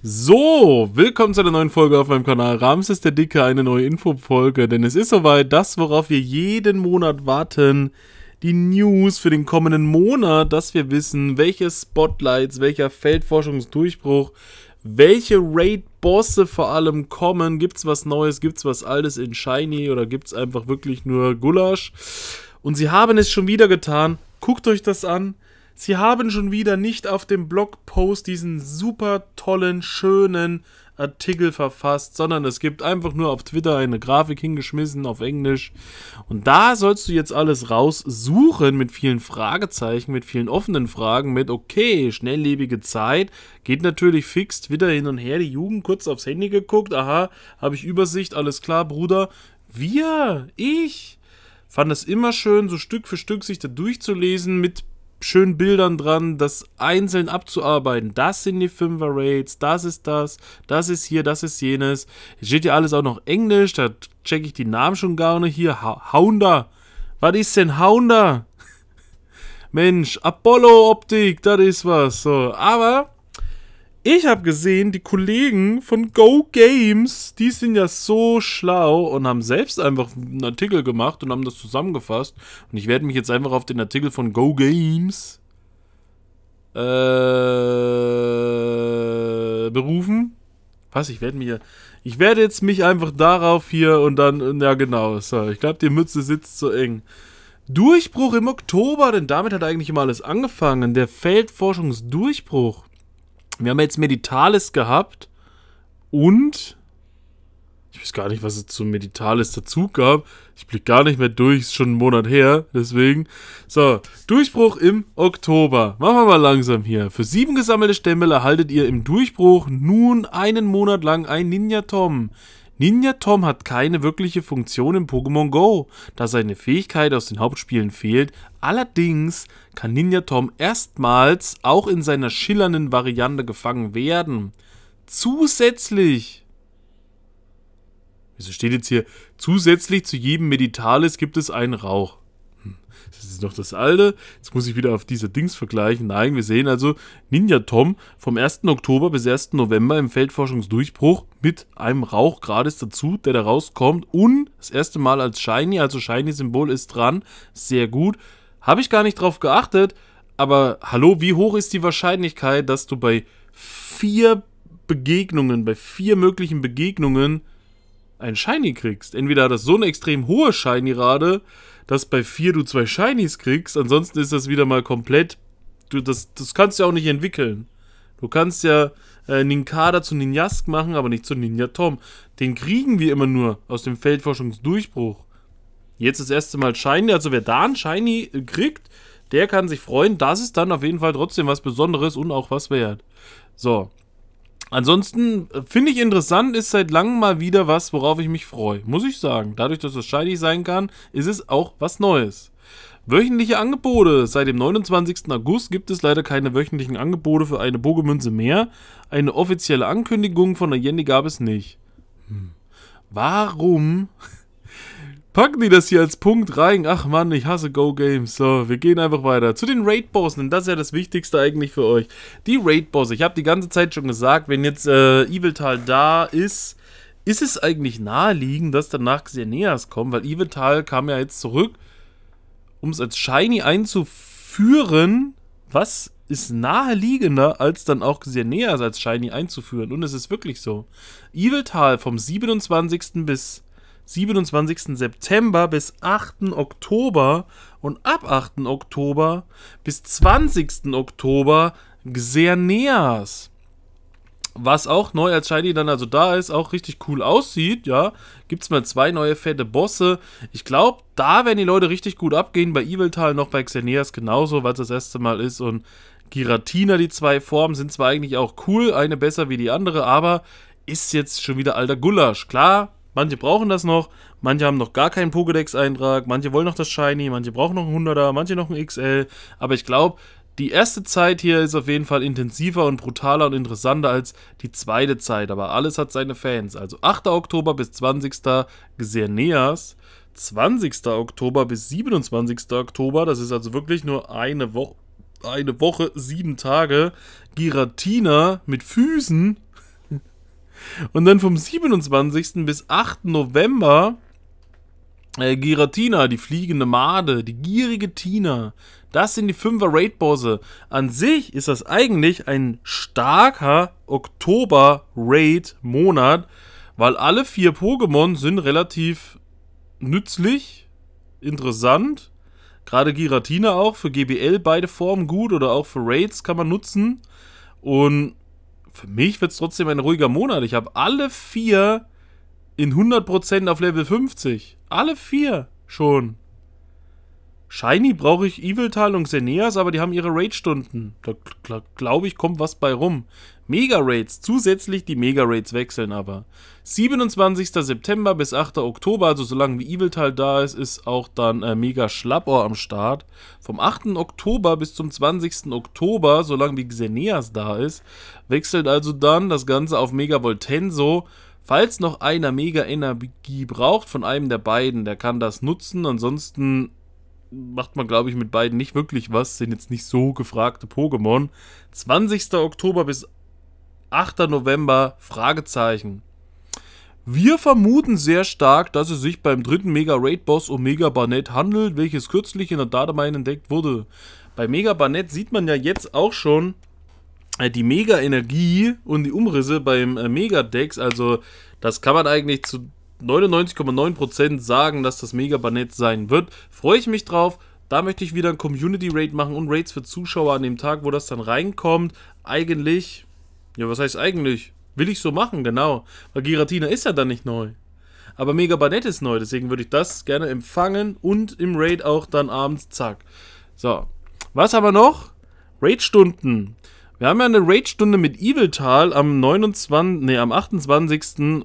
So, willkommen zu einer neuen Folge auf meinem Kanal. Rams ist der Dicke, eine neue Infofolge, denn es ist soweit, das, worauf wir jeden Monat warten, die News für den kommenden Monat, dass wir wissen, welche Spotlights, welcher Feldforschungsdurchbruch, welche Raid-Bosse vor allem kommen. Gibt's was Neues, gibt's was Altes in Shiny oder gibt's einfach wirklich nur Gulasch? Und sie haben es schon wieder getan. Guckt euch das an. Sie haben schon wieder nicht auf dem Blogpost diesen super tollen, schönen Artikel verfasst, sondern es gibt einfach nur auf Twitter eine Grafik hingeschmissen auf Englisch. Und da sollst du jetzt alles raussuchen mit vielen Fragezeichen, mit vielen offenen Fragen, mit okay, schnelllebige Zeit, geht natürlich fix Twitter hin und her, die Jugend kurz aufs Handy geguckt, aha, habe ich Übersicht, alles klar, Bruder. Wir, ich, fand es immer schön, so Stück für Stück sich da durchzulesen mit schönen Bildern dran, das einzeln abzuarbeiten. Das sind die Fünfer Raids, das ist das, das ist hier, das ist jenes. Hier steht ja alles auch noch Englisch, da checke ich die Namen schon gar nicht. Hier, Hounder. Was ist denn Hounder? Mensch, Apollo-Optik, das ist was. So, aber ich habe gesehen, die Kollegen von Go Games, die sind ja so schlau und haben selbst einfach einen Artikel gemacht und haben das zusammengefasst. Und ich werde mich jetzt einfach auf den Artikel von Go Games äh, berufen. Was? Ich werde mir, ich werde jetzt mich einfach darauf hier und dann, ja genau. So, ich glaube, die Mütze sitzt so eng. Durchbruch im Oktober, denn damit hat eigentlich immer alles angefangen. Der Feldforschungsdurchbruch. Wir haben jetzt Meditalis gehabt und ich weiß gar nicht, was es zu Meditalis dazu gab. Ich blick gar nicht mehr durch, ist schon einen Monat her, deswegen. So, Durchbruch im Oktober. Machen wir mal langsam hier. Für sieben gesammelte Stempel erhaltet ihr im Durchbruch nun einen Monat lang ein Ninja Tom. Ninja Tom hat keine wirkliche Funktion in Pokémon Go, da seine Fähigkeit aus den Hauptspielen fehlt. Allerdings kann Ninja Tom erstmals auch in seiner schillernden Variante gefangen werden. Zusätzlich. Wieso steht jetzt hier? Zusätzlich zu jedem Meditalis gibt es einen Rauch. Hm, das ist noch das alte. Jetzt muss ich wieder auf diese Dings vergleichen. Nein, wir sehen also Ninja Tom vom 1. Oktober bis 1. November im Feldforschungsdurchbruch mit einem Rauchgrades dazu, der da rauskommt. Und das erste Mal als Shiny, also Shiny-Symbol ist dran. Sehr gut. Habe ich gar nicht drauf geachtet. Aber hallo, wie hoch ist die Wahrscheinlichkeit, dass du bei vier Begegnungen, bei vier möglichen Begegnungen ein Shiny kriegst? Entweder hat das so eine extrem hohe Shiny-Rate, dass bei vier du zwei Shinies kriegst. Ansonsten ist das wieder mal komplett. Du, das, das kannst du ja auch nicht entwickeln. Du kannst ja äh, Ninkada zu Ninjask machen, aber nicht zu Ninja Tom. Den kriegen wir immer nur aus dem Feldforschungsdurchbruch. Jetzt das erste Mal Shiny. Also wer da ein Shiny äh, kriegt, der kann sich freuen. Das ist dann auf jeden Fall trotzdem was Besonderes und auch was wert. So, Ansonsten äh, finde ich interessant, ist seit langem mal wieder was, worauf ich mich freue. Muss ich sagen. Dadurch, dass es scheidig sein kann, ist es auch was Neues. Wöchentliche Angebote. Seit dem 29. August gibt es leider keine wöchentlichen Angebote für eine Bogemünze mehr. Eine offizielle Ankündigung von der Jenny gab es nicht. Hm. Warum packen die das hier als Punkt rein. Ach Mann, ich hasse Go Games. So, wir gehen einfach weiter. Zu den Raid-Bossen, das ist ja das Wichtigste eigentlich für euch. Die Raid-Bosse, ich habe die ganze Zeit schon gesagt, wenn jetzt äh, Eviltal da ist, ist es eigentlich naheliegend, dass danach Xerneas kommt, weil Eviltal kam ja jetzt zurück, um es als Shiny einzuführen. Was ist naheliegender, als dann auch Xerneas als Shiny einzuführen? Und es ist wirklich so. Eviltal vom 27. bis 27. September bis 8. Oktober und ab 8. Oktober bis 20. Oktober Xerneas. Was auch neu als Shiny dann also da ist, auch richtig cool aussieht, ja. Gibt es mal zwei neue fette Bosse. Ich glaube, da werden die Leute richtig gut abgehen. Bei Eviltal noch bei Xerneas genauso, weil es das erste Mal ist. Und Giratina, die zwei Formen, sind zwar eigentlich auch cool, eine besser wie die andere, aber ist jetzt schon wieder alter Gulasch. Klar, Manche brauchen das noch, manche haben noch gar keinen Pokédex-Eintrag, manche wollen noch das Shiny, manche brauchen noch einen 100er, manche noch einen XL. Aber ich glaube, die erste Zeit hier ist auf jeden Fall intensiver und brutaler und interessanter als die zweite Zeit, aber alles hat seine Fans. Also 8. Oktober bis 20. Xerneas, 20. Oktober bis 27. Oktober, das ist also wirklich nur eine Woche, eine Woche, sieben Tage. Giratina mit Füßen, und dann vom 27. bis 8. November äh, Giratina, die fliegende Made, die gierige Tina. Das sind die 5er Raid-Bosse. An sich ist das eigentlich ein starker Oktober-Raid-Monat, weil alle vier Pokémon sind relativ nützlich, interessant. Gerade Giratina auch, für GBL beide Formen gut oder auch für Raids kann man nutzen. Und für mich wird es trotzdem ein ruhiger Monat. Ich habe alle vier in 100% auf Level 50. Alle vier schon. Shiny brauche ich Eviltal und Xeneas, aber die haben ihre Raid-Stunden. Da glaube ich, kommt was bei rum. Mega-Raids, zusätzlich die Mega-Raids wechseln aber. 27. September bis 8. Oktober, also solange wie Eviltal da ist, ist auch dann äh, Mega-Schlappohr am Start. Vom 8. Oktober bis zum 20. Oktober, solange wie Xeneas da ist, wechselt also dann das Ganze auf Mega-Voltenso. Falls noch einer Mega-Energie braucht von einem der beiden, der kann das nutzen. Ansonsten macht man, glaube ich, mit beiden nicht wirklich was. Sind jetzt nicht so gefragte Pokémon. 20. Oktober bis 8. November, Fragezeichen. Wir vermuten sehr stark, dass es sich beim dritten Mega-Raid-Boss um Mega Barnett handelt, welches kürzlich in der Datamine entdeckt wurde. Bei Mega Barnett sieht man ja jetzt auch schon äh, die Mega-Energie und die Umrisse beim äh, Mega-Dex. Also das kann man eigentlich zu 99,9% sagen, dass das mega banett sein wird. Freue ich mich drauf. Da möchte ich wieder ein Community rate machen und Raids für Zuschauer an dem Tag, wo das dann reinkommt. Eigentlich, ja, was heißt eigentlich? Will ich so machen, genau. Weil Giratina ist ja dann nicht neu. Aber Mega Banett ist neu, deswegen würde ich das gerne empfangen und im Raid auch dann abends, zack. So. Was haben wir noch? Raid-Stunden. Wir haben ja eine Raid-Stunde mit Eviltal am 29, nee, am 28.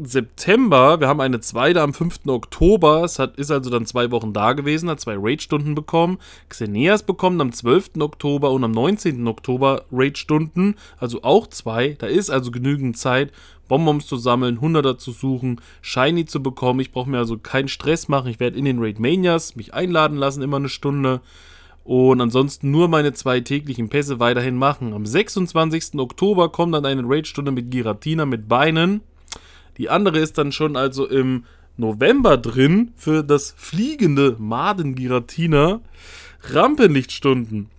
September, wir haben eine zweite am 5. Oktober, es hat, ist also dann zwei Wochen da gewesen, hat zwei Raid-Stunden bekommen, Xeneas bekommt am 12. Oktober und am 19. Oktober Raid-Stunden, also auch zwei, da ist also genügend Zeit, Bonbons zu sammeln, Hunderter zu suchen, Shiny zu bekommen, ich brauche mir also keinen Stress machen, ich werde in den Raid Manias mich einladen lassen, immer eine Stunde, und ansonsten nur meine zwei täglichen Pässe weiterhin machen. Am 26. Oktober kommt dann eine Raid-Stunde mit Giratina mit Beinen. Die andere ist dann schon also im November drin für das fliegende Madengiratina Rampenlichtstunden.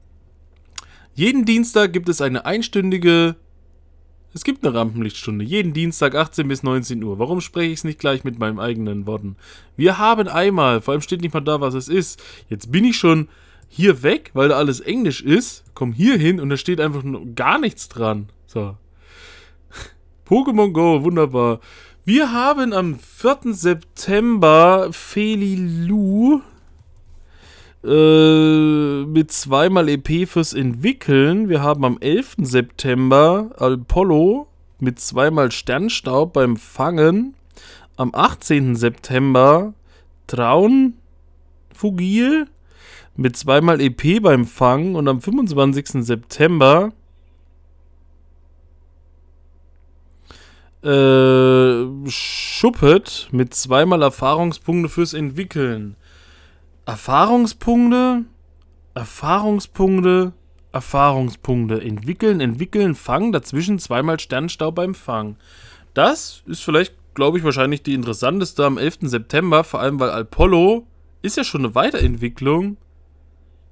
Jeden Dienstag gibt es eine einstündige. Es gibt eine Rampenlichtstunde. Jeden Dienstag 18 bis 19 Uhr. Warum spreche ich es nicht gleich mit meinen eigenen Worten? Wir haben einmal, vor allem steht nicht mal da, was es ist. Jetzt bin ich schon hier weg, weil da alles Englisch ist. Komm hier hin und da steht einfach gar nichts dran. So. Pokémon Go, wunderbar. Wir haben am 4. September Feli Lu äh, mit zweimal EP fürs Entwickeln. Wir haben am 11. September Apollo mit zweimal Sternstaub beim Fangen. Am 18. September Traun Fugil mit zweimal EP beim Fangen und am 25. September Äh, Schuppet mit zweimal Erfahrungspunkte fürs Entwickeln. Erfahrungspunkte, Erfahrungspunkte, Erfahrungspunkte. Entwickeln, entwickeln, fangen, dazwischen zweimal Sternstaub beim Fangen. Das ist vielleicht, glaube ich, wahrscheinlich die interessanteste am 11. September, vor allem weil Apollo ist ja schon eine Weiterentwicklung.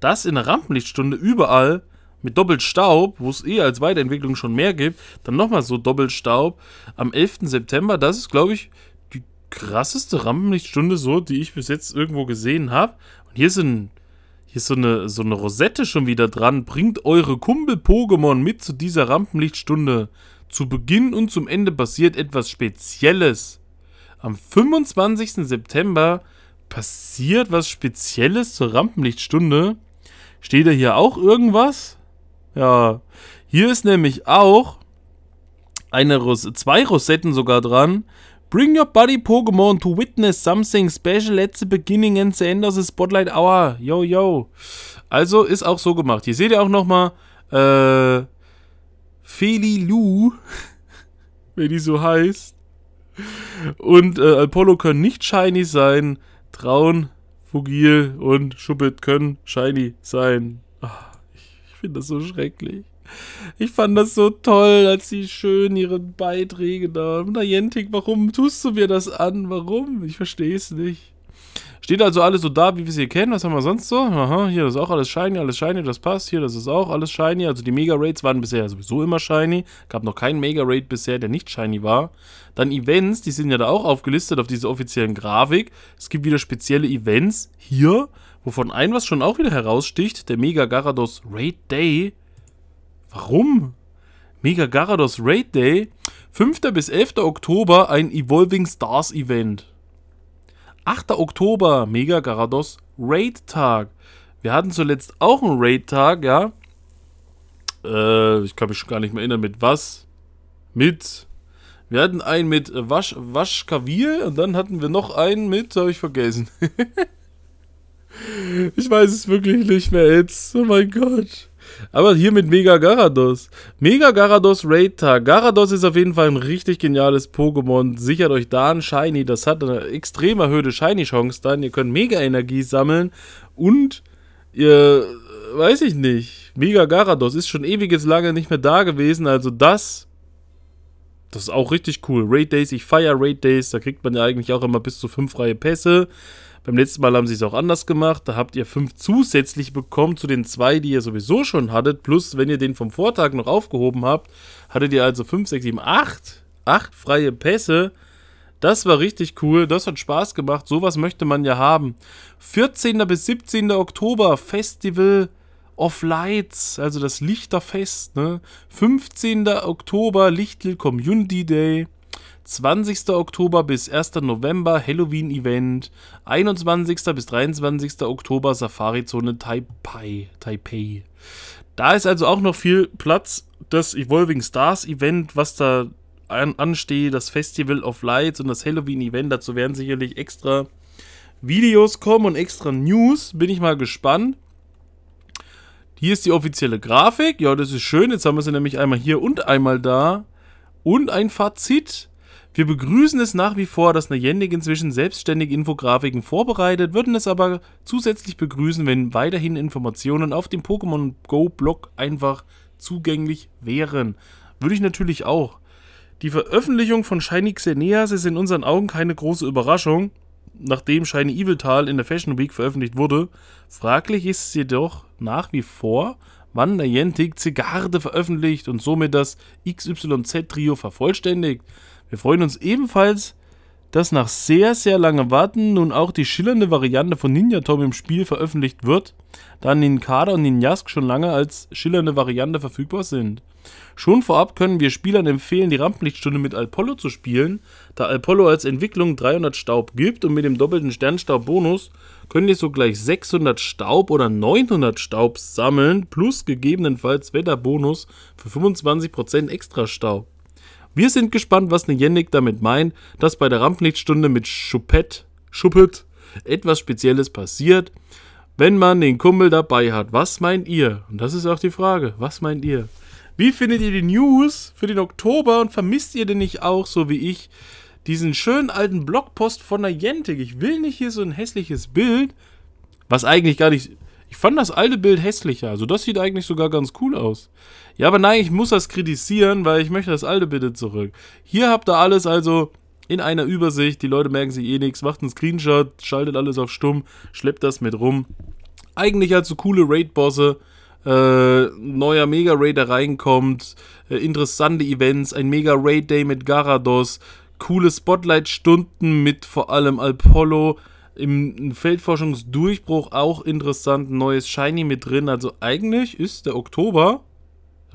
Das in der Rampenlichtstunde überall mit Doppelstaub, wo es eh als Weiterentwicklung schon mehr gibt, dann nochmal so Doppelstaub am 11. September. Das ist, glaube ich, die krasseste Rampenlichtstunde so, die ich bis jetzt irgendwo gesehen habe. Und hier sind hier ist so eine, so eine Rosette schon wieder dran. Bringt eure Kumpel-Pokémon mit zu dieser Rampenlichtstunde. Zu Beginn und zum Ende passiert etwas Spezielles. Am 25. September passiert was Spezielles zur Rampenlichtstunde. Steht da hier auch irgendwas? Ja, hier ist nämlich auch eine Ros zwei Rosetten sogar dran. Bring your buddy Pokémon to witness something special at the beginning and the end of the spotlight hour. Yo, yo. Also ist auch so gemacht. Hier seht ihr auch nochmal, äh, Felilu, wenn die so heißt. Und äh, Apollo können nicht shiny sein. Traun, Fugil und Schuppet können shiny sein. Ach. Ich finde das so schrecklich. Ich fand das so toll, als sie schön ihre Beiträge da. Na, Jentik, warum tust du mir das an? Warum? Ich verstehe es nicht. Steht also alles so da, wie wir sie kennen. Was haben wir sonst so? Aha, hier ist auch alles shiny, alles shiny, das passt. Hier, das ist auch alles shiny. Also die Mega-Raids waren bisher sowieso immer shiny. Gab noch keinen Mega-Raid bisher, der nicht shiny war. Dann Events, die sind ja da auch aufgelistet auf dieser offiziellen Grafik. Es gibt wieder spezielle Events hier. Wovon ein, was schon auch wieder heraussticht, der Mega Garados Raid Day. Warum? Mega Garados Raid Day. 5. bis 11. Oktober ein Evolving Stars Event. 8. Oktober Mega Garados Raid Tag. Wir hatten zuletzt auch einen Raid Tag, ja. Äh, ich kann mich schon gar nicht mehr erinnern, mit was. Mit. Wir hatten einen mit Wasch, Waschkavir und dann hatten wir noch einen mit, habe ich vergessen. Ich weiß es wirklich nicht mehr jetzt. Oh mein Gott. Aber hier mit Mega Garados. Mega Garados Raider. Garados ist auf jeden Fall ein richtig geniales Pokémon. Sichert euch da ein Shiny. Das hat eine extrem erhöhte Shiny-Chance dann. Ihr könnt Mega-Energie sammeln und ihr, weiß ich nicht, Mega Garados ist schon ewiges lange nicht mehr da gewesen. Also das das ist auch richtig cool. Raid Days, ich feiere Raid Days. Da kriegt man ja eigentlich auch immer bis zu fünf freie Pässe. Beim letzten Mal haben sie es auch anders gemacht. Da habt ihr fünf zusätzlich bekommen zu den zwei, die ihr sowieso schon hattet. Plus, wenn ihr den vom Vortag noch aufgehoben habt, hattet ihr also fünf, sechs, sieben, acht, acht freie Pässe. Das war richtig cool, das hat Spaß gemacht, sowas möchte man ja haben. 14. bis 17. Oktober, Festival of Lights, also das Lichterfest. Ne? 15. Oktober, Lichtel Community Day. 20. Oktober bis 1. November Halloween Event, 21. bis 23. Oktober Safari Zone Taipei, Taipei. Da ist also auch noch viel Platz. Das Evolving Stars Event, was da an, ansteht, das Festival of Lights und das Halloween Event, dazu werden sicherlich extra Videos kommen und extra News. Bin ich mal gespannt. Hier ist die offizielle Grafik. Ja, das ist schön. Jetzt haben wir sie nämlich einmal hier und einmal da. Und ein Fazit. Wir begrüßen es nach wie vor, dass Niantic inzwischen selbstständig Infografiken vorbereitet, würden es aber zusätzlich begrüßen, wenn weiterhin Informationen auf dem Pokémon Go Blog einfach zugänglich wären. Würde ich natürlich auch. Die Veröffentlichung von Shiny Xeneas ist in unseren Augen keine große Überraschung, nachdem Shiny Eviltal in der Fashion Week veröffentlicht wurde. Fraglich ist es jedoch nach wie vor, wann Niantic Zigarde veröffentlicht und somit das XYZ-Trio vervollständigt. Wir freuen uns ebenfalls, dass nach sehr, sehr langem Warten nun auch die schillernde Variante von Ninja Tom im Spiel veröffentlicht wird, da Ninkada und Ninjask schon lange als schillernde Variante verfügbar sind. Schon vorab können wir Spielern empfehlen, die Rampenlichtstunde mit Alpollo zu spielen, da Alpollo als Entwicklung 300 Staub gibt und mit dem doppelten Sternstaub-Bonus könnt ihr so gleich 600 Staub oder 900 Staub sammeln, plus gegebenenfalls Wetterbonus für 25% extra Staub. Wir sind gespannt, was ne Jennik damit meint, dass bei der Rampenlichtstunde mit Schuppet, Schuppet etwas Spezielles passiert, wenn man den Kumpel dabei hat. Was meint ihr? Und das ist auch die Frage. Was meint ihr? Wie findet ihr die News für den Oktober und vermisst ihr denn nicht auch, so wie ich, diesen schönen alten Blogpost von der Jentik? Ich will nicht hier so ein hässliches Bild, was eigentlich gar nicht ich fand das alte Bild hässlicher. Also das sieht eigentlich sogar ganz cool aus. Ja, aber nein, ich muss das kritisieren, weil ich möchte das alte Bild zurück. Hier habt ihr alles also in einer Übersicht. Die Leute merken sich eh nichts. Macht einen Screenshot, schaltet alles auf stumm, schleppt das mit rum. Eigentlich halt so coole Raid-Bosse. Äh, neuer Mega-Raid, der reinkommt. Äh, interessante Events. Ein Mega-Raid-Day mit Garados. Coole Spotlight-Stunden mit vor allem Apollo im Feldforschungsdurchbruch auch interessant, neues Shiny mit drin. Also eigentlich ist der Oktober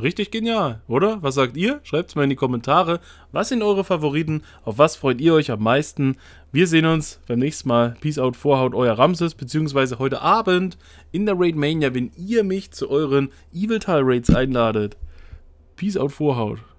richtig genial, oder? Was sagt ihr? Schreibt es mal in die Kommentare. Was sind eure Favoriten? Auf was freut ihr euch am meisten? Wir sehen uns beim nächsten Mal. Peace out, Vorhaut, euer Ramses, beziehungsweise heute Abend in der Raid Mania, wenn ihr mich zu euren Evil Tal Raids einladet. Peace out, Vorhaut.